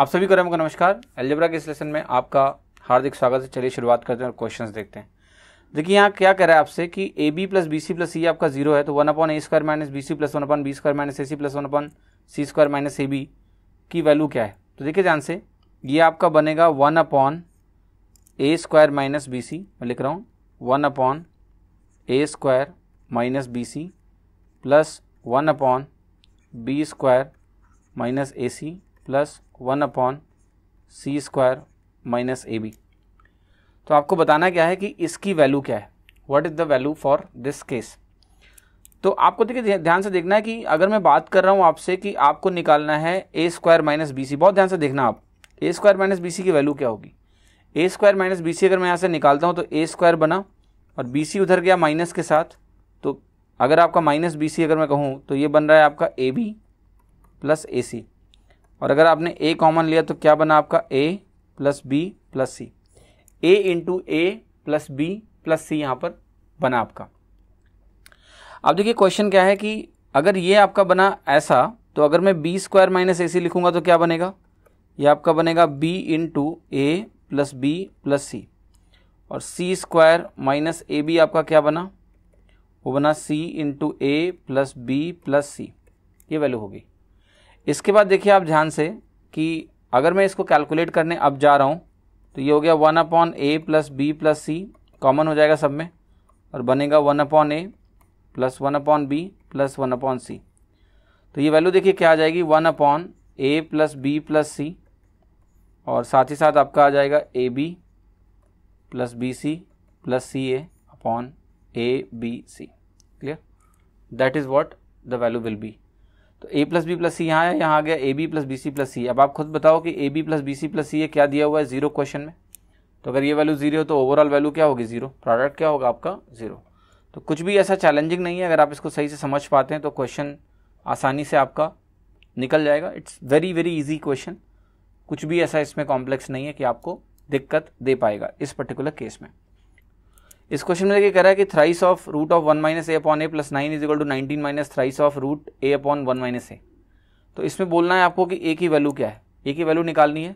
आप सभी को नमस्कार एलजेब्रा के इस लेसन में आपका हार्दिक स्वागत है चलिए शुरुआत करते हैं और क्वेश्चन देखते हैं देखिए यहाँ क्या कह रहा है आपसे कि A B plus B C plus C आपका जीरो है तो one upon A square minus B C plus one upon B square minus A C plus one upon C square minus A B की value क्या है तो देखिए ध्यान से ये आपका बनेगा वन अपॉन ए स्क्वायर माइनस बी सी मैं लिख रहा हूँ one upon A square minus B C plus one upon B square minus A C plus one upon C square minus A B तो आपको बताना क्या है कि इसकी वैल्यू क्या है what is the value for this case तो आपको देखिए ध्यान से देखना है कि अगर मैं बात कर रहा हूँ आपसे कि आपको निकालना है A square minus B C बहुत ध्यान से देखना आप A square minus B C की वैल्यू क्या होगी A square minus B C अगर मैं यहाँ से निकालता हूँ तो ए स्क्वायर बना और बी सी उधर गया माइनस के साथ तो अगर आपका माइनस बी सी अगर मैं कहूँ तो ये बन रहा है आपका A B plus A C और अगर आपने ए कॉमन लिया तो क्या बना आपका ए plus B plus C A into A plus B plus सी यहाँ पर बना आपका अब देखिए क्वेश्चन क्या है कि अगर ये आपका बना ऐसा तो अगर मैं B square minus A C लिखूंगा तो क्या बनेगा ये आपका बनेगा B into A plus B plus C और C square minus A B आपका क्या बना वो बना C into A plus B plus C ये वैल्यू होगी इसके बाद देखिए आप ध्यान से कि अगर मैं इसको कैलकुलेट करने अब जा रहा हूँ तो ये हो गया one upon A plus B plus C common हो जाएगा सब में और बनेगा one upon A plus one upon B plus one upon C तो ये वैल्यू देखिए क्या आ जाएगी one upon A plus B plus C और साथ ही साथ आपका आ जाएगा A B plus B C plus C A upon A B C clear that is what the value will B तो ए प्लस बी प्लस सी यहाँ है यहाँ आ गया A B plus B C plus C अब आप खुद बताओ कि A B plus B C plus सी है क्या दिया हुआ है जीरो क्वेश्चन में तो अगर ये वैल्यू जीरो हो तो ओवरऑल वैल्यू क्या होगी जीरो प्रोडक्ट क्या होगा आपका जीरो तो कुछ भी ऐसा चैलेंजिंग नहीं है अगर आप इसको सही से समझ पाते हैं तो क्वेश्चन आसानी से आपका निकल जाएगा it's very very easy question कुछ भी ऐसा इसमें कॉम्प्लेक्स नहीं है कि आपको दिक्कत दे पाएगा इस पर्टिकुलर केस में इस क्वेश्चन में देखिए कह रहा है कि thrice of root of one minus A upon A plus nine is equal to nineteen minus thrice of root A upon one minus A तो इसमें बोलना है आपको कि ए की वैल्यू क्या है ए की वैल्यू निकालनी है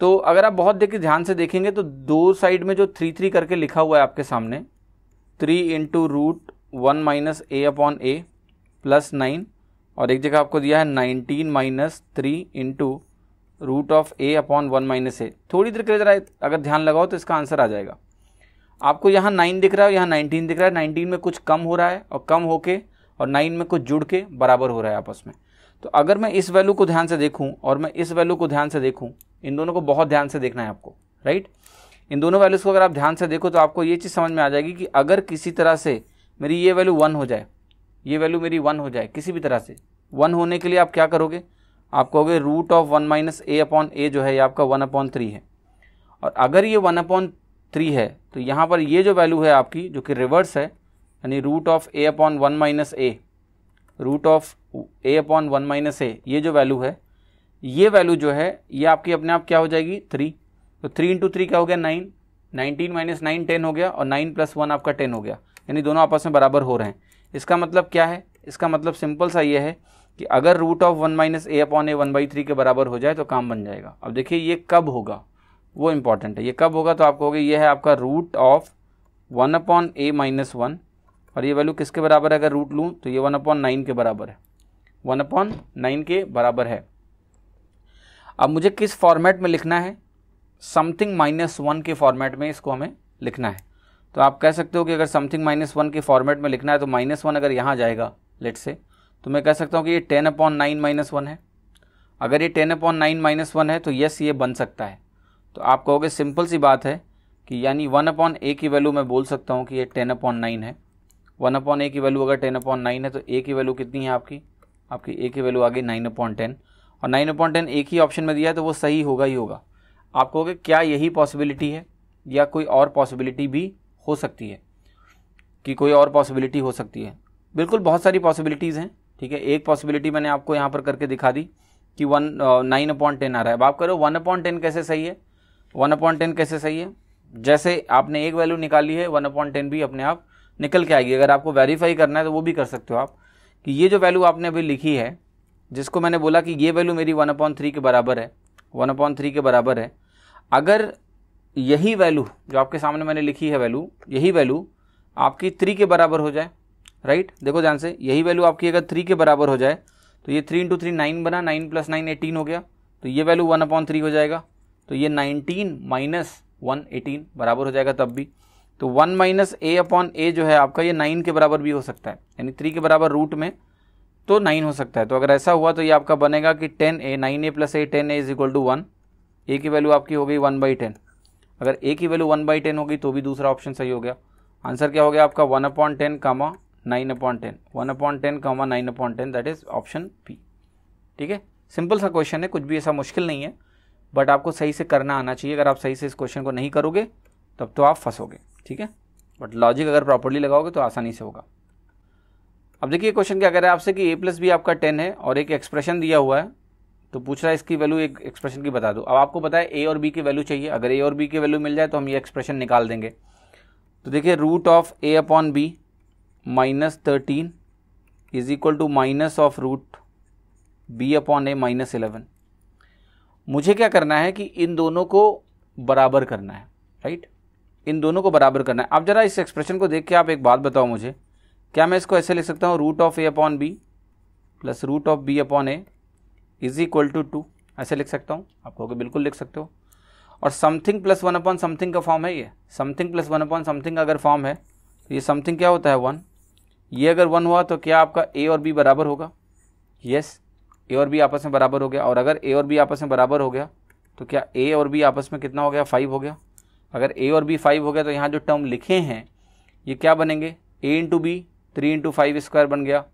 तो अगर आप बहुत देखिए ध्यान से देखेंगे तो दो साइड में जो थ्री थ्री करके लिखा हुआ है आपके सामने three into root one minus A upon A plus nine और एक जगह आपको दिया है nineteen minus three into root of A upon one minus A थोड़ी देर के लिए जरा अगर ध्यान लगाओ तो इसका आंसर आ जाएगा आपको यहाँ नाइन दिख रहा है यहाँ नाइनटीन दिख रहा है नाइनटीन में कुछ कम हो रहा है और कम होके और नाइन में कुछ जुड़ के बराबर हो रहा है आपस में तो अगर मैं इस वैल्यू को ध्यान से देखूँ और मैं इस वैल्यू को ध्यान से देखूँ इन दोनों को बहुत ध्यान से देखना है आपको राइट इन दोनों वैल्यूज़ को अगर आप ध्यान से देखो तो आपको ये चीज़ समझ में आ जाएगी कि अगर किसी तरह से मेरी ये वैल्यू वन हो जाए ये वैल्यू मेरी वन हो जाए किसी भी तरह से वन होने के लिए आप क्या करोगे आप कहोगे root of one minus A upon ए जो है ये आपका वन अपॉन थ्री है और अगर ये वन अपॉन थ्री है तो यहाँ पर ये जो वैल्यू है आपकी जो कि रिवर्स है यानी root of A upon one minus A root of A upon one minus A ये जो वैल्यू है ये वैल्यू जो है ये आपकी अपने आप क्या हो जाएगी थ्री तो थ्री इंटू थ्री क्या हो गया nine nineteen minus nine ten हो गया और नाइन प्लस वन आपका टेन हो गया यानी दोनों आपस में बराबर हो रहे हैं इसका मतलब क्या है इसका मतलब सिंपल सा ये है कि अगर root of one minus A upon a one by three के बराबर हो जाए तो काम बन जाएगा अब देखिए ये कब होगा वो इम्पॉर्टेंट है ये कब होगा तो आप कहोगे ये है आपका root of one upon a minus one और ये वैल्यू किसके बराबर है अगर रूट लूँ तो ये वन अपॉन नाइन के बराबर है वन अपॉन नाइन के बराबर है अब मुझे किस फॉर्मेट में लिखना है समथिंग माइनस वन के फॉर्मेट में इसको हमें लिखना है तो आप कह सकते हो कि अगर समथिंग माइनस वन के फॉर्मेट में लिखना है तो माइनस वन अगर यहाँ जाएगा लेट से तो मैं कह सकता हूँ कि ये ten upon nine minus one है अगर ये ten upon nine minus one है तो यस ये बन सकता है तो आप कहोगे सिंपल सी बात है कि यानी वन अपॉन ए की वैल्यू मैं बोल सकता हूँ कि ये टेन अपॉन नाइन है वन अपॉन ए की वैल्यू अगर टेन अपॉन नाइन है तो ए की वैल्यू कितनी है आपकी आपकी ए की वैल्यू आ गई नाइन अपॉन टेन और नाइन अपॉन टेन एक ही ऑप्शन में दिया है तो वो सही होगा ही होगा आप कहोगे क्या यही पॉसिबिलिटी है या कोई और पॉसिबिलिटी भी हो सकती है कि कोई और पॉसिबिलिटी हो सकती है बिल्कुल बहुत सारी पॉसिबिलिटीज़ हैं ठीक है एक पॉसिबिलिटी मैंने आपको यहाँ पर करके दिखा दी कि वन नाइन अपॉइंट टेन आ रहा है अब आप करो वन अपॉइंट टेन कैसे सही है वन अपॉइंट टेन कैसे सही है जैसे आपने एक वैल्यू निकाली है वन अपॉइंट टेन भी अपने आप निकल के आएगी अगर आपको वेरीफाई करना है तो वो भी कर सकते हो आप कि ये जो वैल्यू आपने अभी लिखी है जिसको मैंने बोला कि ये वैल्यू मेरी वन अपॉइंट थ्री के बराबर है वन अपॉइंट थ्री के बराबर है अगर यही वैल्यू जो आपके सामने मैंने लिखी है वैल्यू यही वैल्यू आपकी थ्री के बराबर हो जाए राइट देखो ध्यान से यही वैल्यू आपकी अगर थ्री के बराबर हो जाए तो ये थ्री इंटू थ्री नाइन बना नाइन प्लस नाइन एटीन हो गया तो ये वैल्यू वन अपॉइंट थ्री हो जाएगा तो ये 19 माइनस वन एटीन बराबर हो जाएगा तब भी तो वन माइनस ए अपॉन ए जो है आपका ये नाइन के बराबर भी हो सकता है यानी थ्री के बराबर रूट में तो नाइन हो सकता है तो अगर ऐसा हुआ तो ये आपका बनेगा कि ten a nine a plus a ten a is equal to one a की वैल्यू आपकी हो गई वन बाई टेन अगर ए की वैल्यू वन बाई टेन होगी तो भी दूसरा ऑप्शन सही हो गया आंसर क्या हो गया आपका one upon ten comma nine upon ten one upon ten comma nine upon ten that is option P ठीक है सिंपल सा क्वेश्चन है कुछ भी ऐसा मुश्किल नहीं है बट आपको सही से करना आना चाहिए अगर आप सही से इस क्वेश्चन को नहीं करोगे तब तो आप फंसोगे ठीक है बट लॉजिक अगर प्रॉपरली लगाओगे तो आसानी से होगा अब देखिए क्वेश्चन क्या कह रहा है आपसे कि ए प्लस बी आपका टेन है और एक एक्सप्रेशन दिया हुआ है तो पूछ रहा है इसकी वैल्यू एक एक्सप्रेशन की बता दो अब आपको पता है ए और बी की वैल्यू चाहिए अगर ए और बी की वैल्यू मिल जाए तो हम ये एक्सप्रेशन निकाल देंगे तो देखिए root of A upon b minus thirteen is equal to minus of root b upon a minus eleven मुझे क्या करना है कि इन दोनों को बराबर करना है राइट इन दोनों को बराबर करना है आप ज़रा इस एक्सप्रेशन को देख के आप एक बात बताओ मुझे क्या मैं इसको ऐसे लिख सकता हूँ root of A upon B plus root of b upon a is equal to two ऐसे लिख सकता हूँ आप कहोगे बिल्कुल लिख सकते हो और something plus one upon something का फॉर्म है ये something plus one upon something अगर फॉर्म है तो ये समथिंग क्या होता है वन ये अगर वन हुआ तो क्या आपका ए और बी बराबर होगा यस yes. ए और बी आपस में बराबर हो गया और अगर ए और बी आपस में बराबर हो गया तो क्या ए और बी आपस में कितना हो गया फाइव हो गया अगर ए और बी फाइव हो गया तो यहाँ जो टर्म लिखे हैं ये क्या बनेंगे a into b three into five square बन गया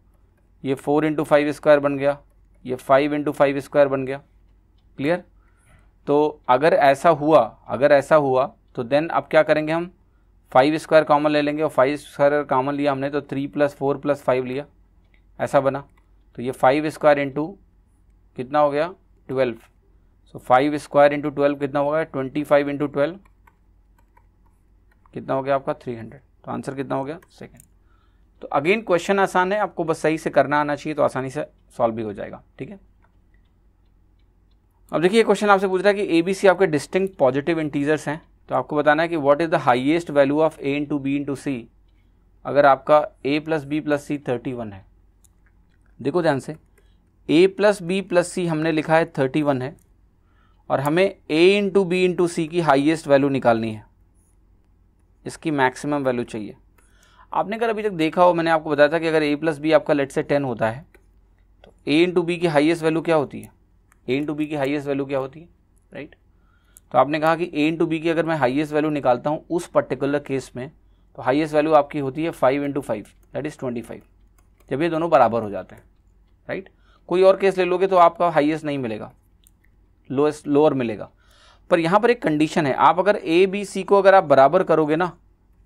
ये फोर इंटू फाइव स्क्वायर बन गया ये फाइव इंटू फाइव स्क्वायर बन गया क्लियर तो अगर ऐसा हुआ अगर ऐसा हुआ तो देन अब क्या करेंगे हम फाइव स्क्वायर कॉमन ले लेंगे और फाइव स्क्वायर कॉमन लिया हमने तो three plus four plus five लिया ऐसा बना तो ये फाइव स्क्वायर इंटू कितना हो गया twelve so five square into twelve कितना होगा ट्वेंटी फाइव इंटू ट्वेल्व कितना हो गया आपका थ्री हंड्रेड तो आंसर कितना हो गया सेकेंड तो अगेन क्वेश्चन आसान है आपको बस सही से करना आना चाहिए तो आसानी से सॉल्व भी हो जाएगा ठीक है अब देखिए क्वेश्चन आपसे पूछ रहा है कि ए बी सी आपके डिस्टिंग पॉजिटिव इंटीजर्स हैं तो आपको बताना है कि what is the highest value of a into b into c अगर आपका ए plus B plus c thirty one है देखो ध्यान से a plus B plus c हमने लिखा है थर्टी वन है और हमें a into b into c की हाईएस्ट वैल्यू निकालनी है इसकी मैक्सिमम वैल्यू चाहिए आपने अगर अभी तक देखा हो मैंने आपको बताया था कि अगर ए प्लस बी आपका लेट से टेन होता है तो ए इंटू बी की हाईएस्ट वैल्यू क्या होती है ए इंटू बी की हाईएस्ट वैल्यू क्या होती है राइट तो आपने कहा कि ए इंटू बी की अगर मैं हाइएस्ट वैल्यू निकालता हूँ उस पर्टिकुलर केस में तो हाइएस्ट वैल्यू आपकी होती है five into five that is twenty five जब ये दोनों बराबर हो जाते हैं राइट right? कोई और केस ले लोगे तो आपका हाईएस्ट नहीं मिलेगा लोएस्ट लोअर मिलेगा पर यहाँ पर एक कंडीशन है आप अगर ए बी सी को अगर आप बराबर करोगे ना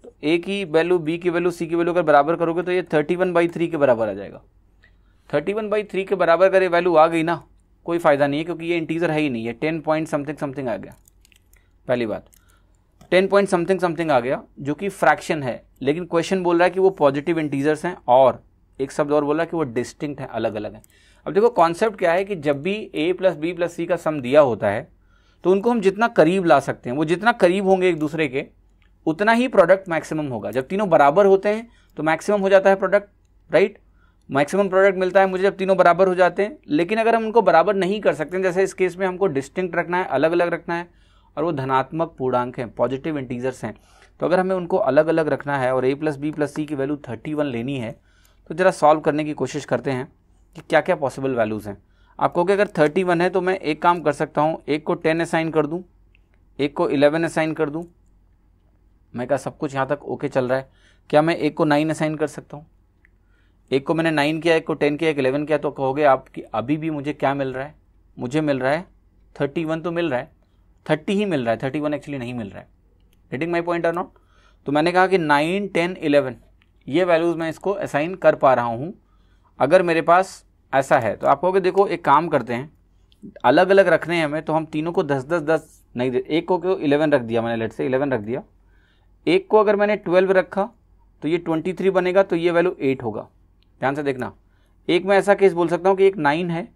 तो ए की वैल्यू बी की वैल्यू सी की वैल्यू अगर बराबर करोगे तो ये थर्टी वन बाई थ्री के बराबर आ जाएगा थर्टी वन बाई थ्री के बराबर अगर ये वैल्यू आ गई ना कोई फ़ायदा नहीं है क्योंकि ये इंटीजर है ही नहीं है टेन पॉइंट समथिंग समथिंग आ गया पहली बात टेन पॉइंट समथिंग समथिंग आ गया जो कि फ्रैक्शन है लेकिन क्वेश्चन बोल रहा है कि वो पॉजिटिव इंटीजर्स हैं और एक शब्द और बोल रहा है कि वो डिस्टिंक्ट हैं अलग अलग हैं अब देखो कॉन्सेप्ट क्या है कि जब भी a plus B plus c का सम दिया होता है तो उनको हम जितना करीब ला सकते हैं वो जितना करीब होंगे एक दूसरे के उतना ही प्रोडक्ट मैक्सिमम होगा जब तीनों बराबर होते हैं तो मैक्सिमम हो जाता है प्रोडक्ट राइट मैक्सिमम प्रोडक्ट मिलता है मुझे जब तीनों बराबर हो जाते हैं लेकिन अगर हम उनको बराबर नहीं कर सकते जैसे इस केस में हमको डिस्टिंक्ट रखना है अलग अलग रखना है और वो धनात्मक पूर्णांक हैं पॉजिटिव इंटीजर्स हैं तो अगर हमें उनको अलग अलग रखना है और a plus B plus c की वैल्यू थर्टी वन लेनी है तो ज़रा सॉल्व करने की कोशिश करते हैं कि क्या क्या पॉसिबल वैल्यूज़ हैं आप कहोगे अगर थर्टी वन है तो मैं एक काम कर सकता हूँ एक को टेन असाइन कर दूँ एक को इलेवन असाइन कर दूँ मैं कहा सब कुछ यहाँ तक ओके चल रहा है क्या मैं एक को नाइन असाइन कर सकता हूँ एक को मैंने नाइन किया एक को टेन किया एक इलेवन किया तो कहोगे आप कि अभी भी मुझे क्या मिल रहा है मुझे मिल रहा है थर्टी वन तो मिल रहा है थर्टी ही मिल रहा है थर्टी वन एक्चुअली नहीं मिल रहा है rating my point are not तो मैंने कहा कि नाइन टेन इलेवन ये वैल्यूज़ मैं इसको असाइन कर पा रहा हूँ अगर मेरे पास ऐसा है तो आप कहोगे देखो एक काम करते हैं अलग अलग रखने हैं हमें तो हम तीनों को दस दस दस नहीं दे एक को क्यों इलेवन रख दिया मैंने लेट से इलेवन रख दिया एक को अगर मैंने ट्वेल्व रखा तो ये ट्वेंटी थ्री बनेगा तो ये वैल्यू एट होगा ध्यान से देखना एक मैं ऐसा केस बोल सकता हूँ कि एक नाइन है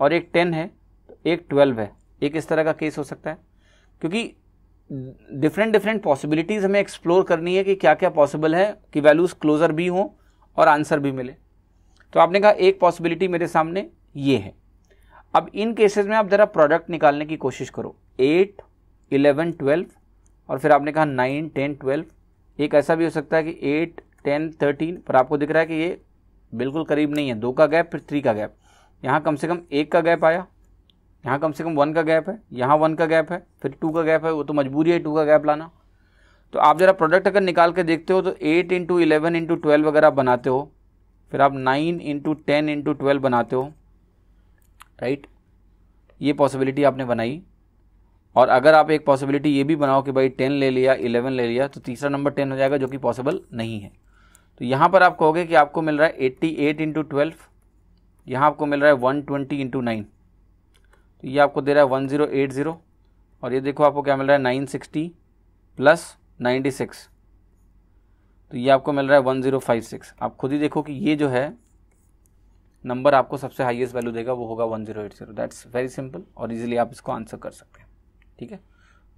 और एक टेन है तो एक ट्वेल्व है एक इस तरह का केस हो सकता है क्योंकि डिफरेंट डिफरेंट पॉसिबिलिटीज़ हमें एक्सप्लोर करनी है कि क्या क्या पॉसिबल है कि वैल्यूज़ क्लोज़र भी हों और आंसर भी मिले तो आपने कहा एक पॉसिबिलिटी मेरे सामने ये है अब इन केसेस में आप ज़रा प्रोडक्ट निकालने की कोशिश करो एट इलेवन ट्वेल्व और फिर आपने कहा नाइन टेन ट्वेल्व एक ऐसा भी हो सकता है कि एट टेन थर्टीन पर आपको दिख रहा है कि ये बिल्कुल करीब नहीं है दो का गैप फिर थ्री का गैप यहाँ कम से कम एक का गैप आया यहाँ कम से कम वन का गैप है यहाँ वन का गैप है फिर टू का गैप है वो तो मजबूरी है टू का गैप लाना तो आप ज़रा प्रोडक्ट अगर निकाल के देखते हो तो eight into eleven into twelve अगर आप बनाते हो फिर आप nine into ten into twelve बनाते हो राइट ये पॉसिबिलिटी आपने बनाई और अगर आप एक पॉसिबिलिटी ये भी बनाओ कि भाई टेन ले लिया इलेवन ले लिया तो तीसरा नंबर टेन हो जाएगा जो कि पॉसिबल नहीं है तो यहाँ पर आप कहोगे कि आपको मिल रहा है एट्टी एट इंटू ट्वेल्व यहाँ आपको मिल रहा है वन ट्वेंटी इंटू नाइन तो ये आपको दे रहा है वन ज़ीरो एट ज़ीरो और ये देखो आपको क्या मिल रहा है nine sixty plus ninety six तो ये आपको मिल रहा है वन ज़ीरो फाइव सिक्स आप खुद ही देखो कि ये जो है नंबर आपको सबसे हाईएस्ट वैल्यू देगा वो होगा one zero eight zero that's very simple और इजीली आप इसको आंसर कर सकते हैं ठीक है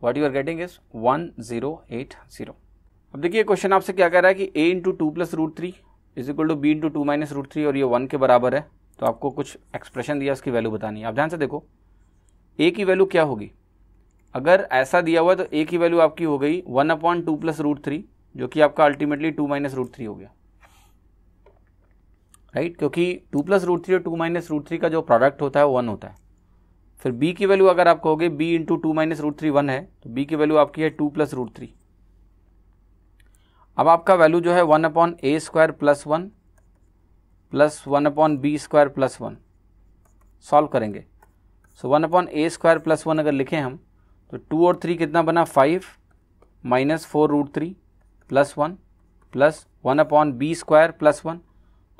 what you are getting is one zero eight zero अब देखिए क्वेश्चन आपसे क्या कह रहा है कि a into two plus root three is equal to b into two minus root three और ये वन के बराबर है तो आपको कुछ एक्सप्रेशन दिया उसकी वैल्यू बतानी है आप ध्यान से देखो ए की वैल्यू क्या होगी अगर ऐसा दिया हुआ है तो ए की वैल्यू आपकी हो गई one upon two plus root three जो कि आपका ultimately two minus root three हो गया राइट right? क्योंकि टू प्लस रूट थ्री और टू माइनस रूट थ्री का जो प्रोडक्ट होता है वो वन होता है फिर बी की वैल्यू अगर आप कहोगे b into two minus root three one है तो बी की वैल्यू आपकी है टू प्लस रूट थ्री अब आपका वैल्यू जो है वन अपॉन ए square plus one plus one upon B square plus one solve करेंगे सो वन अपॉन ए स्क्वायर प्लस वन अगर लिखें हम तो टू और थ्री कितना बना five minus four root three plus one plus one upon B square plus one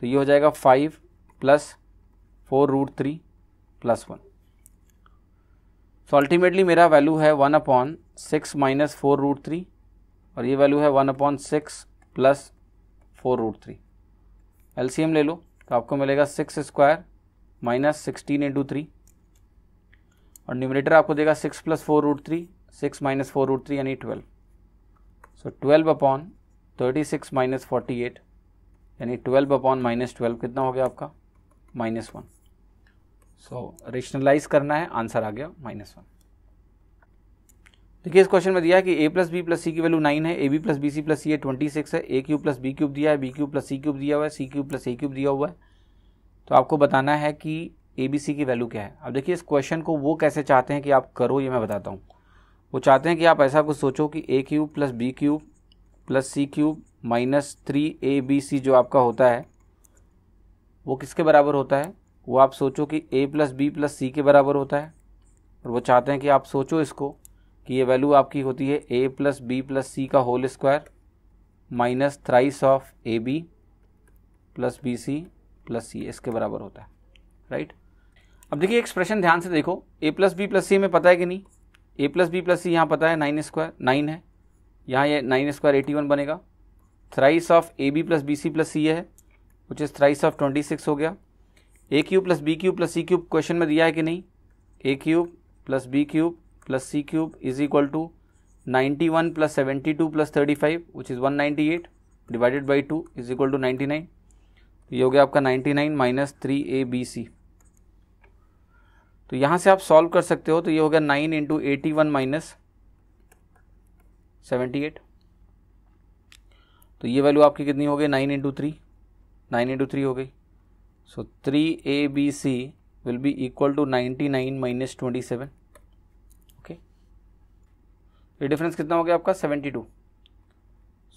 तो ये हो जाएगा five plus four root three plus one so ultimately मेरा वैल्यू है one upon six minus four root three और ये value है one upon six plus four root three L ले लो तो आपको मिलेगा six square minus sixteen into three और न्यूमिनेटर आपको देगा six plus four root three six minus four root three यानी twelve so twelve upon thirty six minus forty eight यानी ट्वेल्व अपॉन माइनस ट्वेल्व कितना हो गया आपका माइनस वन सो रेशनलाइज करना है आंसर आ गया माइनस वन देखिए इस क्वेश्चन में दिया है कि a plus B plus c की वैल्यू नाइन है A B plus B C plus C a twenty six है a cube plus b cube दिया है b cube plus c cube दिया हुआ है c cube plus a cube दिया हुआ है तो आपको बताना है कि ए बी सी की वैल्यू क्या है अब देखिए इस क्वेश्चन को वो कैसे चाहते हैं कि आप करो ये मैं बताता हूँ वो चाहते हैं कि आप ऐसा कुछ सोचो कि a cube plus b cube plus c cube minus three A B c जो आपका होता है वो किसके बराबर होता है वो आप सोचो कि a plus B plus c के बराबर होता है और वो चाहते हैं कि आप सोचो इसको कि ये वैल्यू आपकी होती है a plus B plus c का whole square minus thrice of a B plus B C plus c इसके बराबर होता है राइट अब देखिए एक्सप्रेशन ध्यान से देखो a plus B plus c में पता है कि नहीं ए प्लस बी प्लस सी यहाँ पता है नाइन स्क्वायर नाइन है यहाँ ये नाइन स्क्वायर एटी वन बनेगा thrice of a B plus B C plus सी है which is thrice of twenty six हो गया a cube plus b cube plus c cube question में दिया है कि नहीं a cube plus b cube plus c cube is equal to ninety one plus seventy two plus thirty five which is one ninety eight divided by two is equal to ninety nine ये हो गया आपका ninety nine minus three A B c तो यहाँ से आप solve कर सकते हो तो ये हो गया nine into eighty one minus seventy eight तो ये वैल्यू आपकी कितनी हो गई nine into three nine into three हो गई so three A B C will be equal to ninety nine minus twenty seven okay ये डिफरेंस कितना हो गया आपका seventy two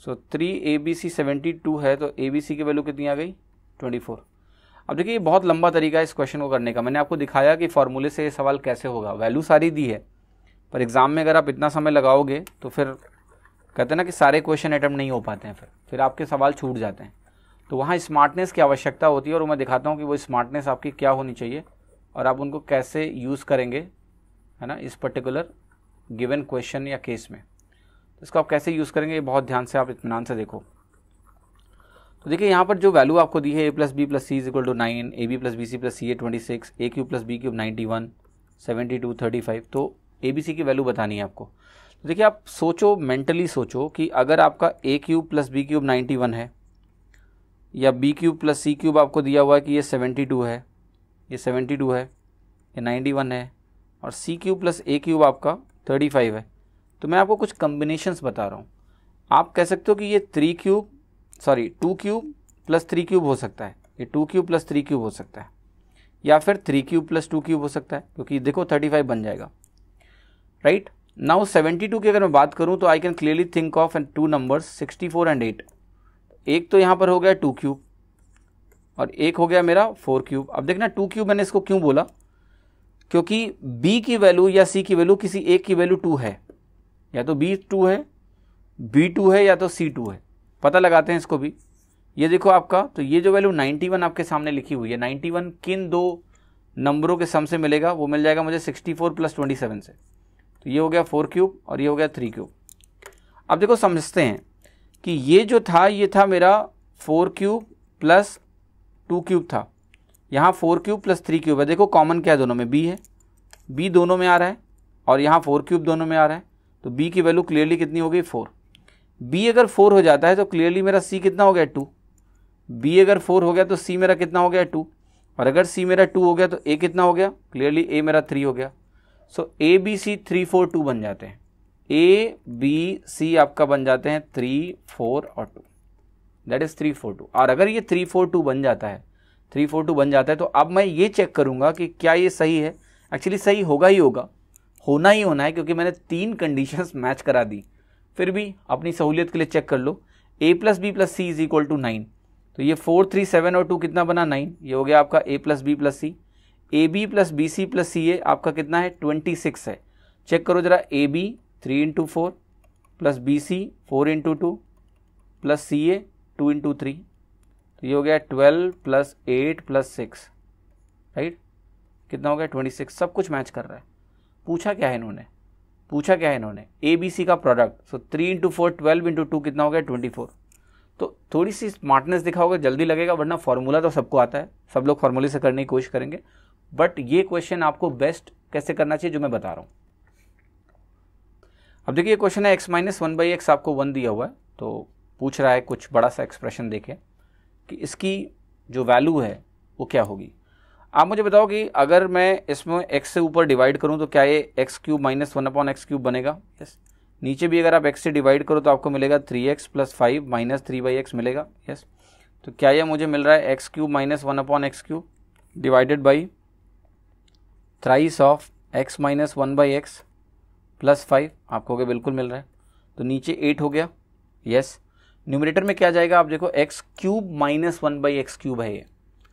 so three A B C seventy two है तो a B C की वैल्यू कितनी आ गई ट्वेंटी फोर अब देखिए ये बहुत लंबा तरीका है इस क्वेश्चन को करने का मैंने आपको दिखाया कि फॉर्मूले से ये सवाल कैसे होगा वैल्यू सारी दी है पर एग्ज़ाम में अगर आप इतना समय लगाओगे तो फिर कहते हैं ना कि सारे क्वेश्चन अटैम्प्ट नहीं हो पाते हैं फिर फिर आपके सवाल छूट जाते हैं तो वहाँ स्मार्टनेस की आवश्यकता होती है और मैं दिखाता हूँ कि वो स्मार्टनेस आपकी क्या होनी चाहिए और आप उनको कैसे यूज़ करेंगे है ना इस पर्टिकुलर गिवन क्वेश्चन या केस में तो इसको आप कैसे यूज़ करेंगे ये बहुत ध्यान से आप इतमान से देखो तो देखिए यहाँ पर जो वैल्यू आपको दी है a plus B plus C is equal to nine a B plus B C plus C a twenty six a cube plus b cube ninety one seventy two thirty five तो a B C की value बतानी है आपको तो देखिए आप सोचो mentally सोचो कि अगर आपका a cube plus b cube ninety one है या b cube plus c cube आपको दिया हुआ है कि ये सेवेंटी टू है ये सेवेंटी टू है ये नाइन्टी वन है और c cube plus a cube आपका थर्टी फाइव है तो मैं आपको कुछ कम्बिनेशंस बता रहा हूँ आप कह सकते हो कि ये three cube sorry two cube plus three cube हो सकता है ये two cube plus three cube हो सकता है या फिर three cube plus two cube हो सकता है क्योंकि देखो थर्टी फाइव बन जाएगा राइट नाउ सेवेंटी टू की अगर मैं बात करूँ तो I can clearly think of and two numbers sixty four and eight एक तो यहाँ पर हो गया टू क्यूब और एक हो गया मेरा फोर क्यूब अब देखना टू क्यूब मैंने इसको क्यों बोला क्योंकि बी की वैल्यू या सी की वैल्यू किसी एक की वैल्यू टू है या तो बी टू है बी टू है या तो सी टू है पता लगाते हैं इसको भी ये देखो आपका तो ये जो वैल्यू 91 आपके सामने लिखी हुई है 91 किन दो नंबरों के सम से मिलेगा वो मिल जाएगा मुझे 64 प्लस ट्वेंटी से तो ये हो गया फोर क्यूब और ये हो गया थ्री क्यूब अब देखो समझते हैं कि ये जो था ये था मेरा four cube plus two cube था यहाँ four cube plus three cube है देखो कॉमन क्या है दोनों में बी है बी दोनों में आ रहा है और यहाँ फोर क्यूब दोनों में आ रहा है तो बी की वैल्यू क्लियरली कितनी हो गई फोर बी अगर फोर हो जाता है तो क्लियरली मेरा सी कितना हो गया टू बी अगर फोर हो गया तो सी मेरा कितना हो गया टू और अगर सी मेरा टू हो गया तो ए कितना हो गया क्लियरली ए मेरा थ्री हो गया so A B C three four two बन जाते हैं ए बी सी आपका बन जाते हैं थ्री फोर और two that is three four two और अगर ये थ्री फोर टू बन जाता है थ्री फोर टू बन जाता है तो अब मैं ये चेक करूँगा कि क्या ये सही है एक्चुअली सही होगा ही होगा होना ही होना है क्योंकि मैंने तीन कंडीशंस मैच करा दी फिर भी अपनी सहूलियत के लिए चेक कर लो A plus B plus C is equal to nine तो ये फोर थ्री सेवन और टू कितना बना नाइन ये हो गया आपका ए plus B plus C A B plus B C plus C A आपका कितना है ट्वेंटी सिक्स है चेक करो जरा A B three into four plus B C four into two plus C A two into three तो ये हो गया twelve plus eight plus six right कितना हो गया ट्वेंटी सिक्स सब कुछ मैच कर रहा है पूछा क्या है इन्होंने पूछा क्या है इन्होंने ए बी सी का product so three into four twelve into two कितना हो गया ट्वेंटी फोर तो थोड़ी सी स्मार्टनेस दिखाओगे जल्दी लगेगा वरना फार्मूला तो सबको आता है सब लोग फार्मूले से करने की कोशिश करेंगे बट ये क्वेश्चन आपको बेस्ट कैसे करना चाहिए जो मैं बता रहा हूँ अब देखिए क्वेश्चन है x minus one by x आपको वन दिया हुआ है तो पूछ रहा है कुछ बड़ा सा एक्सप्रेशन देखे कि इसकी जो वैल्यू है वो क्या होगी आप मुझे बताओ कि अगर मैं इसमें एक्स से ऊपर डिवाइड करूँ तो क्या ये x cube minus one upon x cube बनेगा यस नीचे भी अगर आप एक्स से डिवाइड करो तो आपको मिलेगा three x plus five minus three by x मिलेगा यस तो क्या ये मुझे मिल रहा है x cube minus one upon x cube divided by thrice of x minus one by x plus five आपको क्या बिल्कुल मिल रहा है तो नीचे एट हो गया यस न्यूमिनेटर में क्या जाएगा आप देखो x cube minus one by x cube है ये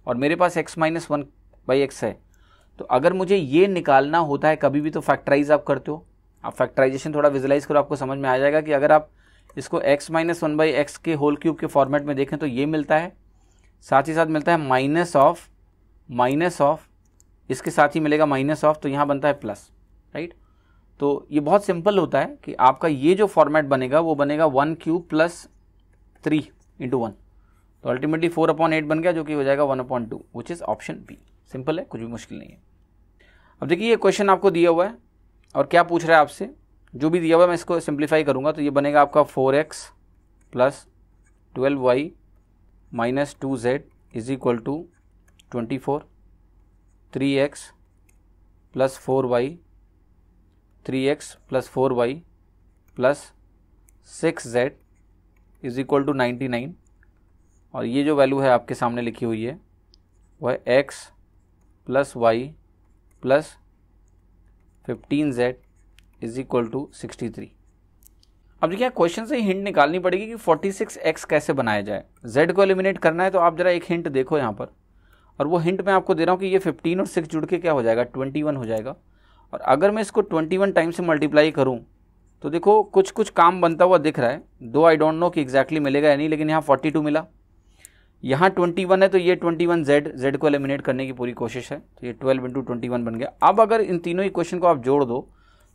और मेरे पास x minus one by x है तो अगर मुझे ये निकालना होता है कभी भी तो फैक्टराइज आप करते हो आप फैक्टराइजेशन थोड़ा विजुलाइज करो आपको समझ में आ जाएगा कि अगर आप इसको x minus one by x के होल क्यूब के फॉर्मेट में देखें तो ये मिलता है साथ ही साथ मिलता है माइनस ऑफ माइनस ऑफ इसके साथ ही मिलेगा माइनस ऑफ तो यहाँ बनता है प्लस राइट तो ये बहुत सिंपल होता है कि आपका ये जो फॉर्मेट बनेगा वो बनेगा one cube plus three into one तो अल्टीमेटली फोर अपॉन एट बन गया जो कि हो जाएगा one upon two which is option B simple है कुछ भी मुश्किल नहीं है अब देखिए ये क्वेश्चन आपको दिया हुआ है और क्या पूछ रहा है आपसे जो भी दिया हुआ है मैं इसको सिंप्लीफाई करूँगा तो ये बनेगा आपका four x plus twelve y minus two z is equal to twenty four three x plus four y three x plus four y plus six z is equal to ninety nine और ये जो value है आपके सामने लिखी हुई है वह x plus Y plus fifteen z is equal to sixty three अब देखिए क्वेश्चन से हिंट निकालनी पड़ेगी कि 46x कैसे बनाया जाए z को एलिमिनेट करना है तो आप जरा एक हिंट देखो यहाँ पर और वो हिंट मैं आपको दे रहा हूँ कि ये 15 और 6 जुड़ के क्या हो जाएगा 21 हो जाएगा और अगर मैं इसको 21 टाइम से मल्टीप्लाई करूँ तो देखो कुछ कुछ काम बनता हुआ दिख रहा है दो आई डोंट नो कि एग्जैक्टली exactly मिलेगा या नहीं लेकिन यहाँ 42 मिला यहाँ ट्वेंटी वन है तो ये ट्वेंटी वन जेड जेड को एलिमिनेट करने की पूरी कोशिश है तो ये ट्वेल्व इंटू ट्वेंटी वन बन गया अब अगर इन तीनों इक्वेशन को आप जोड़ दो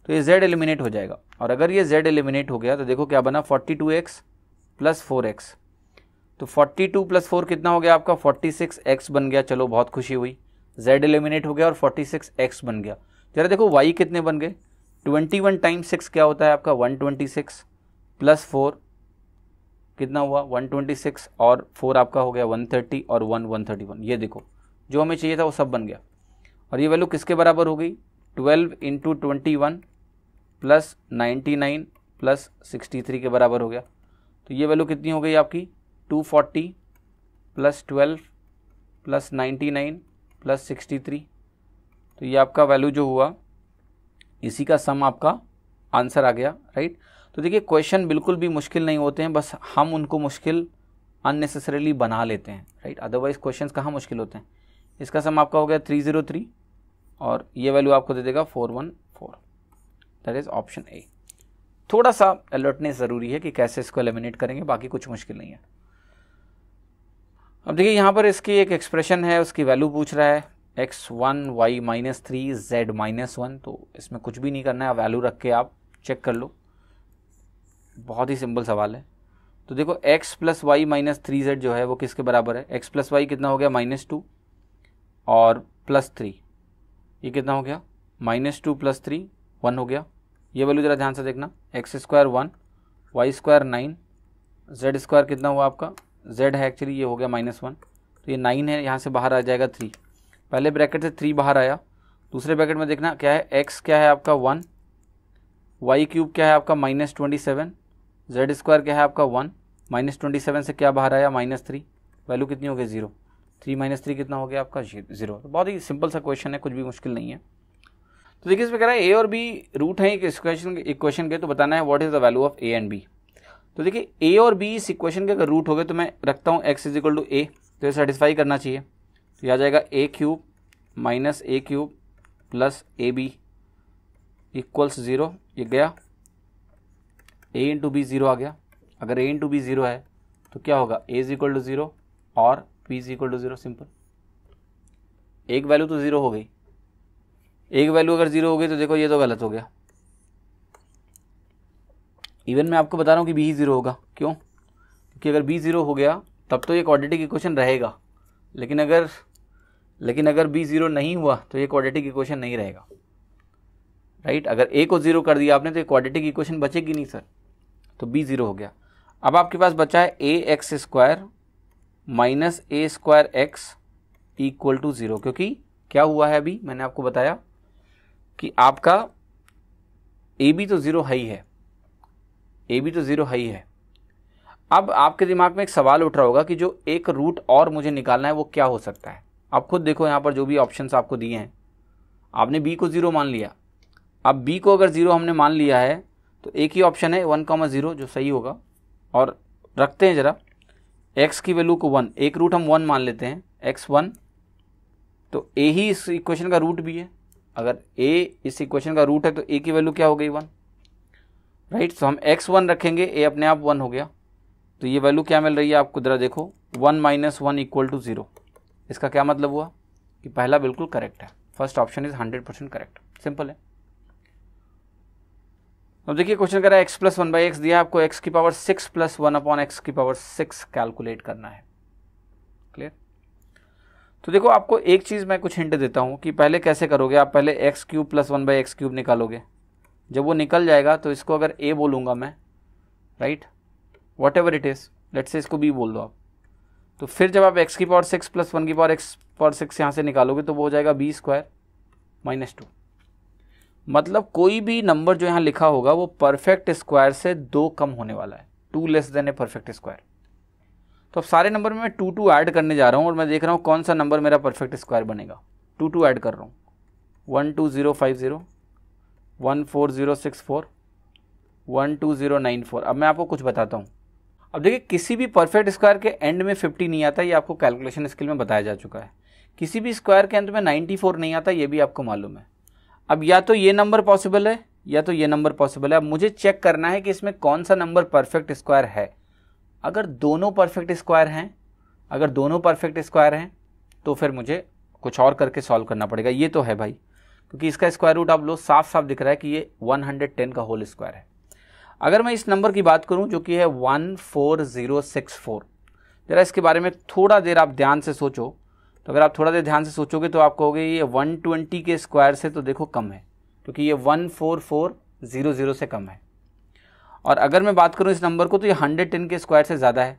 तो ये जेड एलिमिनेट हो जाएगा और अगर ये जेड एलिमिनेट हो गया तो देखो क्या बना forty two x plus four x तो फोर्टी टू प्लस फोर कितना हो गया आपका फोर्टी सिक्स एक्स बन गया चलो बहुत खुशी हुई जेड एलिमिनेट हो गया और फोर्टी सिक्स एक्स बन गया जरा देखो वाई कितने बन गए ट्वेंटी वन टाइम सिक्स क्या होता है आपका one twenty six plus four कितना हुआ 126 और 4 आपका हो गया 130 और 1 131 ये देखो जो हमें चाहिए था वो सब बन गया और ये वैल्यू किसके बराबर हो गई 12 into twenty one plus ninety plus sixty के बराबर हो गया तो ये वैल्यू कितनी हो गई आपकी 240 plus twelve plus ninety plus sixty तो ये आपका वैल्यू जो हुआ इसी का सम आपका आंसर आ गया राइट तो देखिए क्वेश्चन बिल्कुल भी मुश्किल नहीं होते हैं बस हम उनको मुश्किल अननेसेसरीली बना लेते हैं राइट अदरवाइज क्वेश्चन कहाँ मुश्किल होते हैं इसका सम आपका हो गया थ्री जीरो थ्री और ये वैल्यू आपको दे देगा four one four that is option A थोड़ा सा अलर्टनेस ज़रूरी है कि कैसे इसको एलिमिनेट करेंगे बाकी कुछ मुश्किल नहीं है अब देखिए यहाँ पर इसकी एक एक्सप्रेशन है उसकी वैल्यू पूछ रहा है x one y minus three z minus one तो इसमें कुछ भी नहीं करना है वैल्यू रख के आप चेक कर लो बहुत ही सिंपल सवाल है तो देखो x plus y minus three z जो है वो किसके बराबर है x प्लस वाई कितना हो गया माइनस टू और प्लस थ्री ये कितना हो गया minus two plus three one हो गया ये वैल्यू ज़रा ध्यान से देखना x square one y square nine z square कितना हुआ आपका जेड है एक्चुअली ये हो गया माइनस वन तो ये नाइन है यहाँ से बाहर आ जाएगा थ्री पहले ब्रैकेट से थ्री बाहर आया दूसरे ब्रैकेट में देखना क्या है एक्स क्या है आपका वन वाई क्यूब क्या है आपका minus twenty seven z square क्या है आपका वन माइनस ट्वेंटी सेवन से क्या बाहर आया माइनस थ्री वैल्यू कितनी हो गई जीरो थ्री माइनस थ्री कितना हो गया आपका जीरो तो बहुत ही सिंपल सा क्वेश्चन है कुछ भी मुश्किल नहीं है तो देखिए इसमें कह रहा है ए और बी रूट हैं इस क्वेश्चन एक क्वेश्चन के तो बताना है what is the value of A and B तो देखिए ए और बी इस इक्वेशन के अगर रूट हो गए तो मैं रखता हूँ x is equal to A तो ये सेटिस्फाई करना चाहिए तो यह आ जाएगा A cube minus A cube plus A B equals zero ये गया ए इंटू बी ज़ीरो आ गया अगर ए इंटू बी ज़ीरो है तो क्या होगा A is equal to zero और B is equal to zero simple एक वैल्यू तो ज़ीरो हो गई एक वैल्यू अगर ज़ीरो हो गई तो देखो ये तो गलत हो गया इवन मैं आपको बता रहा हूँ कि बी ही ज़ीरो होगा क्यों क्योंकि अगर बी ज़ीरो हो गया तब तो ये क्वाड्रेटिक इक्वेशन रहेगा लेकिन अगर लेकिन अगर बी ज़ीरो नहीं हुआ तो ये क्वाड्रेटिक इक्वेशन नहीं रहेगा राइट अगर ए को ज़ीरो कर दिया आपने तो ये क्वाड्रेटिक इक्वेशन बचेगी नहीं सर तो बी ज़ीरो हो गया अब आपके पास बचा है A x square minus A square x equal to zero क्योंकि क्या हुआ है अभी मैंने आपको बताया कि आपका ए बी तो ज़ीरो हाई है ए बी तो ज़ीरो हाई है अब आपके दिमाग में एक सवाल उठ रहा होगा कि जो एक रूट और मुझे निकालना है वो क्या हो सकता है आप खुद देखो यहाँ पर जो भी ऑप्शंस आपको दिए हैं आपने बी को ज़ीरो मान लिया अब बी को अगर ज़ीरो हमने मान लिया है तो एक ही ऑप्शन है वन कॉमा ज़ीरो जो सही होगा और रखते हैं ज़रा एक्स की वैल्यू को वन एक रूट हम वन मान लेते हैं एक्स वन तो ए ही इस इक्वेशन का रूट भी है अगर ए इस इक्वेशन का रूट है तो ए की वैल्यू क्या हो गई वन राइट सो हम एक्स वन रखेंगे ए अपने आप वन हो गया तो ये वैल्यू क्या मिल रही है आपको ज़रा देखो one minus one equal to zero इसका क्या मतलब हुआ कि पहला बिल्कुल करेक्ट है first option is hundred percent correct simple है अब देखिए क्वेश्चन है x plus one by x दिया आपको एक्स की power six plus one upon x की पावर सिक्स कैलकुलेट करना है क्लियर तो देखो आपको एक चीज़ मैं कुछ हिंट देता हूँ कि पहले कैसे करोगे आप पहले x cube plus one by x cube निकालोगे जब वो निकल जाएगा तो इसको अगर ए बोलूँगा मैं right whatever it is let say इसको बी बोल दो आप तो फिर जब आप एक्स की पावर सिक्स प्लस वन की पावर एक्स पावर सिक्स यहाँ से निकालोगे तो वो हो जाएगा बी स्क्वायर माइनस टू मतलब कोई भी नंबर जो यहाँ लिखा होगा वो परफेक्ट स्क्वायर से दो कम होने वाला है two less than a perfect square तो अब सारे नंबर में मैं टू टू ऐड करने जा रहा हूँ और मैं देख रहा हूँ कौन सा नंबर मेरा परफेक्ट स्क्वायर बनेगा टू टू ऐड कर रहा हूँ one two zero five zero one four zero six four one two zero nine four अब मैं आपको कुछ बताता हूँ अब देखिए किसी भी परफेक्ट स्क्वायर के एंड में फिफ्टी नहीं आता ये आपको कैलकुलेशन स्किल में बताया जा चुका है किसी भी स्क्वायर के अंत में नाइन्टी फोर नहीं आता ये भी आपको मालूम है अब या तो ये नंबर पॉसिबल है या तो ये नंबर पॉसिबल है अब मुझे चेक करना है कि इसमें कौन सा नंबर परफेक्ट स्क्वायर है अगर दोनों परफेक्ट स्क्वायर हैं अगर दोनों परफेक्ट स्क्वायर हैं तो फिर मुझे कुछ और करके सॉल्व करना पड़ेगा ये तो है भाई क्योंकि इसका स्क्वायर रूट आप लोग साफ साफ दिख रहा है कि ये 110 का होल स्क्वायर है अगर मैं इस नंबर की बात करूं जो कि है 14064 ज़रा इसके बारे में थोड़ा देर आप ध्यान से सोचो तो अगर आप थोड़ा देर ध्यान से सोचोगे तो आप कहोगे ये 120 के स्क्वायर से तो देखो कम है क्योंकि ये 14400 से कम है और अगर मैं बात करूँ इस नंबर को तो ये 110 के स्क्वायर से ज़्यादा है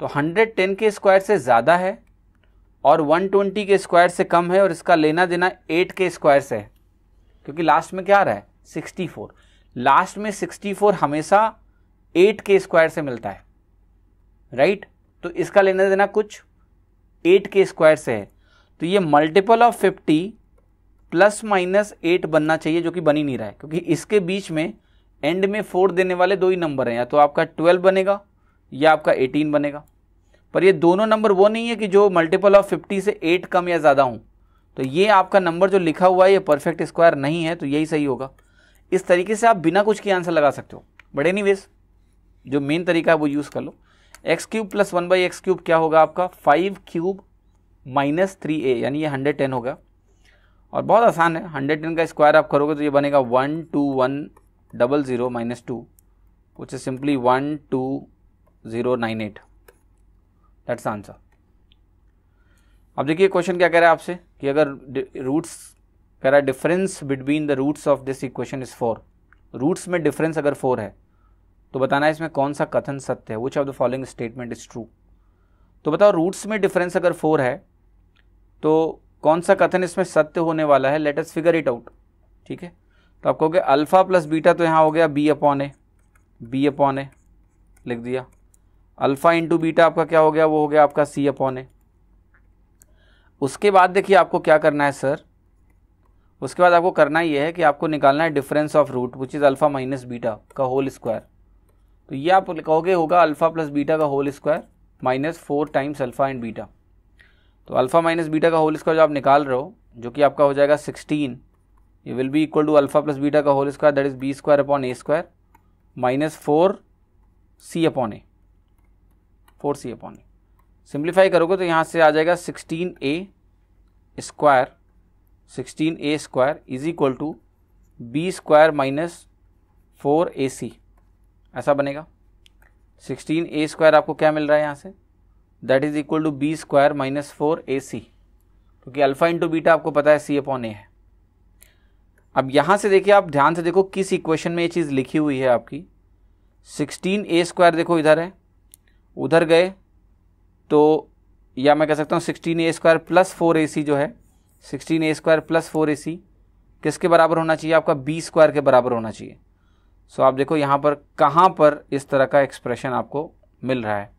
तो 110 के स्क्वायर से ज़्यादा है और 120 के स्क्वायर से कम है और इसका लेना देना 8 के स्क्वायर से है क्योंकि लास्ट में क्या आ रहा है 64 लास्ट में 64 हमेशा 8 के स्क्वायर से मिलता है राइट तो इसका लेना देना कुछ एट के स्क्वायर से है तो ये multiple of fifty plus minus eight बनना चाहिए जो कि बनी नहीं रहा है क्योंकि इसके बीच में एंड में फोर देने वाले दो ही नंबर हैं या तो आपका ट्वेल्व बनेगा या आपका एटीन बनेगा पर ये दोनों नंबर वो नहीं है कि जो मल्टीपल ऑफ फिफ्टी से एट कम या ज़्यादा हूँ तो ये आपका नंबर जो लिखा हुआ है ये परफेक्ट स्क्वायर नहीं है तो यही सही होगा इस तरीके से आप बिना कुछ के आंसर लगा सकते हो बट एनी जो मेन तरीका है वो यूज़ कर लो x cube plus one by x cube क्या होगा आपका five cube minus three A यानी ये हंड्रेड टेन होगा और बहुत आसान है हंड्रेड टेन का स्क्वायर आप करोगे तो ये बनेगा one two one double zero minus two simply one two zero nine eight that's answer अब देखिए क्वेश्चन क्या कह रहा है आपसे कि अगर रूट्स कह रहा है difference between the roots of this equation is four roots में डिफरेंस अगर फोर है तो बताना है इसमें कौन सा कथन सत्य है which of the following statement is true तो बताओ रूट्स में डिफरेंस अगर फोर है तो कौन सा कथन इसमें सत्य होने वाला है let us figure it out ठीक है तो आप कहोगे अल्फा प्लस बीटा तो यहाँ हो गया B upon A B upon A लिख दिया अल्फा इंटू बीटा आपका क्या हो गया वो हो गया आपका सी अपॉन ए उसके बाद देखिए आपको क्या करना है सर उसके बाद आपको करना ये है कि आपको निकालना है difference of root which is alpha minus beta का होल स्क्वायर तो ये आप कहोगे होगा अल्फ़ा प्लस बीटा का whole square minus four times alpha and beta तो अल्फ़ा माइनस बीटा का होल स्क्वायर जो आप निकाल रहे हो जो कि आपका हो जाएगा सिक्सटीन ये will be equal to alpha plus beta का whole square that is B square upon A square minus four C upon A four C upon A simplify करोगे तो यहाँ से आ जाएगा sixteen A square sixteen A square is equal to B square minus four A C ऐसा बनेगा sixteen A square आपको क्या मिल रहा है यहाँ से that is equal to B square minus four A C क्योंकि अल्फा इंटू बीटा आपको पता है सी अपॉन ए है अब यहाँ से देखिए आप ध्यान से देखो किस इक्वेशन में ये चीज़ लिखी हुई है आपकी सिक्सटीन ए स्क्वायर देखो इधर है उधर गए तो या मैं कह सकता हूँ sixteen A square plus four A C जो है sixteen A square plus four A C किसके बराबर होना चाहिए आपका बी स्क्वायर के बराबर होना चाहिए सो आप देखो यहाँ पर कहाँ पर इस तरह का एक्सप्रेशन आपको मिल रहा है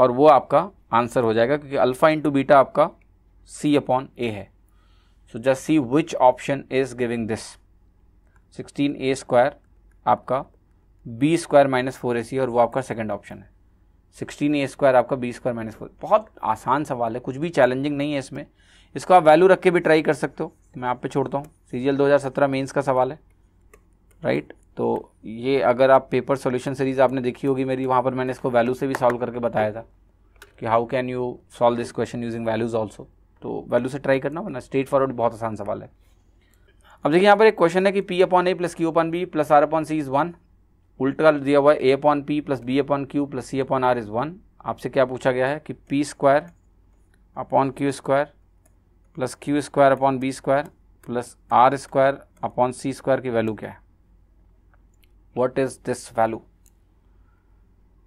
और वो आपका आंसर हो जाएगा क्योंकि अल्फ़ा इंटू बीटा आपका सी अपॉन ए है so just C which option is giving this sixteen A square आपका B square minus four A C और वो आपका सेकेंड ऑप्शन है सिक्सटीन ए स्क्वायर आपका बी स्क्वायर माइनस फोर बहुत आसान सवाल है कुछ भी चैलेंजिंग नहीं है इसमें इसको आप वैल्यू रख के भी ट्राई कर सकते हो मैं आप पे छोड़ता हूँ सीरियल दो हज़ार सत्रह मेन्स का सवाल है राइट तो ये अगर आप पेपर सॉल्यूशन सीरीज़ आपने देखी होगी मेरी वहाँ पर मैंने इसको वैल्यू से भी सॉल्व करके बताया था कि how can you solve this question using values also तो वैल्यू से ट्राई करना वरना स्ट्रेट फॉरवर्ड बहुत आसान सवाल है अब देखिए यहाँ पर एक क्वेश्चन है कि P upon A plus Q upon B plus R upon C is one उल्टा दिया हुआ है A upon P plus B upon Q plus C upon R is one आपसे क्या पूछा गया है कि P square upon Q square plus Q square upon B square plus R square upon C square की वैल्यू क्या है what is this value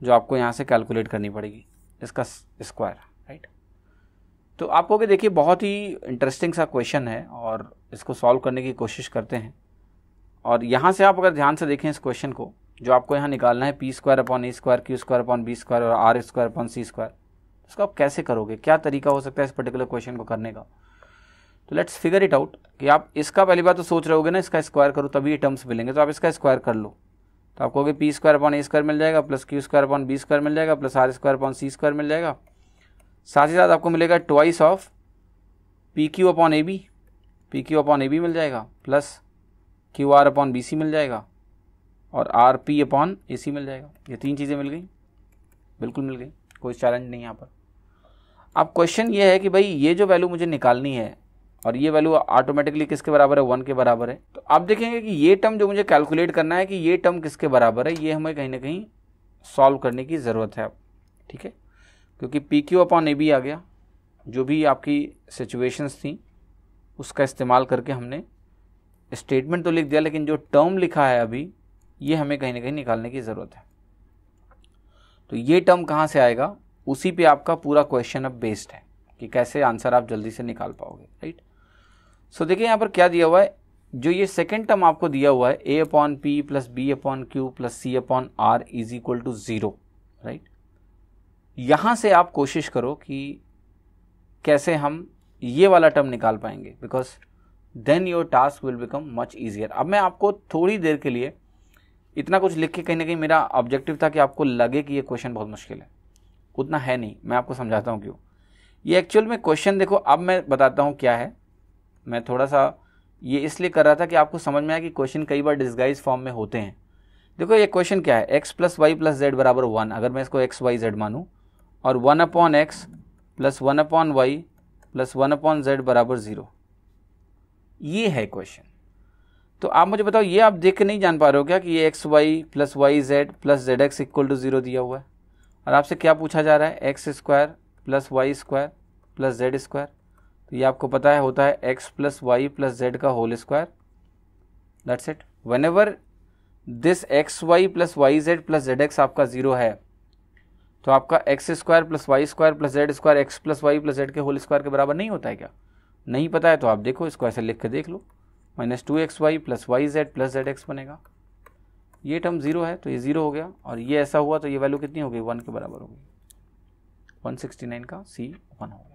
जो आपको यहाँ से कैलकुलेट करनी पड़ेगी इसका स्क्वायर राइट तो आपको कहोगे देखिए बहुत ही इंटरेस्टिंग सा क्वेश्चन है और इसको सॉल्व करने की कोशिश करते हैं और यहाँ से आप अगर ध्यान से देखें इस क्वेश्चन को जो आपको यहाँ निकालना है पी स्क्वायर अपॉन ए square Q square upon B square और R square upon C square इसको आप कैसे करोगे क्या तरीका हो सकता है इस पर्टिकुलर क्वेश्चन को करने का तो लेट्स फिगर इट आउट कि आप इसका पहली बार तो सोच रहोगे ना इसका स्क्वायर करो तभी ये टर्म्स मिलेंगे तो आप इसका स्क्वायर कर लो तो आपको पी स्क्वायर अपॉन ए स्क्वायर मिल जाएगा plus Q square upon B square मिल जाएगा plus R square upon C square मिल जाएगा साथ ही साथ आपको मिलेगा twice of P Q upon A B P Q upon A B मिल जाएगा plus Q R upon B C मिल जाएगा और R P upon A C मिल जाएगा ये तीन चीज़ें मिल गई बिल्कुल मिल गई कोई चैलेंज नहीं यहाँ पर अब क्वेश्चन ये है कि भाई ये जो वैल्यू मुझे निकालनी है और ये वैल्यू ऑटोमेटिकली किसके बराबर है वन के बराबर है तो आप देखेंगे कि ये टर्म जो मुझे कैलकुलेट करना है कि ये टर्म किसके बराबर है ये हमें कहीं ना कहीं सॉल्व करने की ज़रूरत है अब ठीक है क्योंकि P Q upon A B आ गया जो भी आपकी सिचुएशंस थी उसका इस्तेमाल करके हमने स्टेटमेंट तो लिख दिया लेकिन जो टर्म लिखा है अभी ये हमें कहीं ना कहीं निकालने की ज़रूरत है तो ये टर्म कहाँ से आएगा उसी पे आपका पूरा क्वेश्चन अब बेस्ड है कि कैसे आंसर आप जल्दी से निकाल पाओगे राइट सो देखिए यहाँ पर क्या दिया हुआ है जो ये सेकेंड टर्म आपको दिया हुआ है A upon P plus B upon Q plus C upon R is equal to zero right यहाँ से आप कोशिश करो कि कैसे हम ये वाला टर्म निकाल पाएंगे because then your task will become much easier अब मैं आपको थोड़ी देर के लिए इतना कुछ लिख के कहीं ना कहीं मेरा ऑब्जेक्टिव था कि आपको लगे कि ये क्वेश्चन बहुत मुश्किल है उतना है नहीं मैं आपको समझाता हूँ क्यों ये एक्चुअल में क्वेश्चन देखो अब मैं बताता हूँ क्या है मैं थोड़ा सा ये इसलिए कर रहा था कि आपको समझ में आया कि क्वेश्चन कई बार डिस्गाइज फॉर्म में होते हैं देखो ये क्वेश्चन क्या है x plus Y plus Z बराबर वन अगर मैं इसको एक्स वाई जेड मानूँ और one upon X plus one upon Y plus one upon Z बराबर ज़ीरो ये है क्वेश्चन तो आप मुझे बताओ ये आप देख के नहीं जान पा रहे हो क्या कि ये X Y plus Y Z plus Z X equal to zero दिया हुआ है और आपसे क्या पूछा जा रहा है X square plus Y square plus Z square तो ये आपको पता है होता है x plus Y plus Z का whole square that's it whenever this X Y plus Y Z plus Z X आपका जीरो है तो आपका X square plus Y square plus Z square X plus Y plus Z के whole square के बराबर नहीं होता है क्या नहीं पता है तो आप देखो इसको ऐसे लिख के देख लो minus two X Y plus Y Z plus Z X बनेगा ये टर्म जीरो है तो ये जीरो हो गया और ये ऐसा हुआ तो ये वैल्यू कितनी हो गई वन के बराबर हो गई वन सिक्सटी नाइन का सी वन हो गया